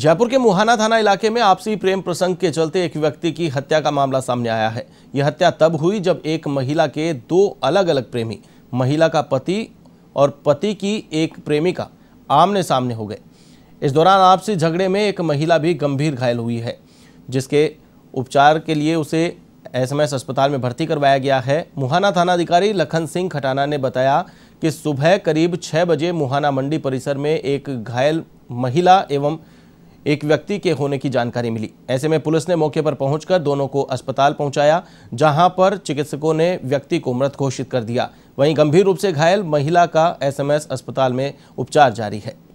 जयपुर के मुहाना थाना इलाके में आपसी प्रेम प्रसंग के चलते एक व्यक्ति की हत्या का मामला सामने आया है यह हत्या तब हुई जब एक महिला के दो अलग अलग प्रेमी महिला का पति और पति की एक प्रेमिका आमने सामने हो गए इस दौरान आपसी झगड़े में एक महिला भी गंभीर घायल हुई है जिसके उपचार के लिए उसे एसएमएस अस्पताल में भर्ती करवाया गया है मुहाना थानाधिकारी लखन सिंह खटाना ने बताया कि सुबह करीब छः बजे मुहाना मंडी परिसर में एक घायल महिला एवं एक व्यक्ति के होने की जानकारी मिली ऐसे में पुलिस ने मौके पर पहुंचकर दोनों को अस्पताल पहुंचाया जहां पर चिकित्सकों ने व्यक्ति को मृत घोषित कर दिया वहीं गंभीर रूप से घायल महिला का एसएमएस अस्पताल में उपचार जारी है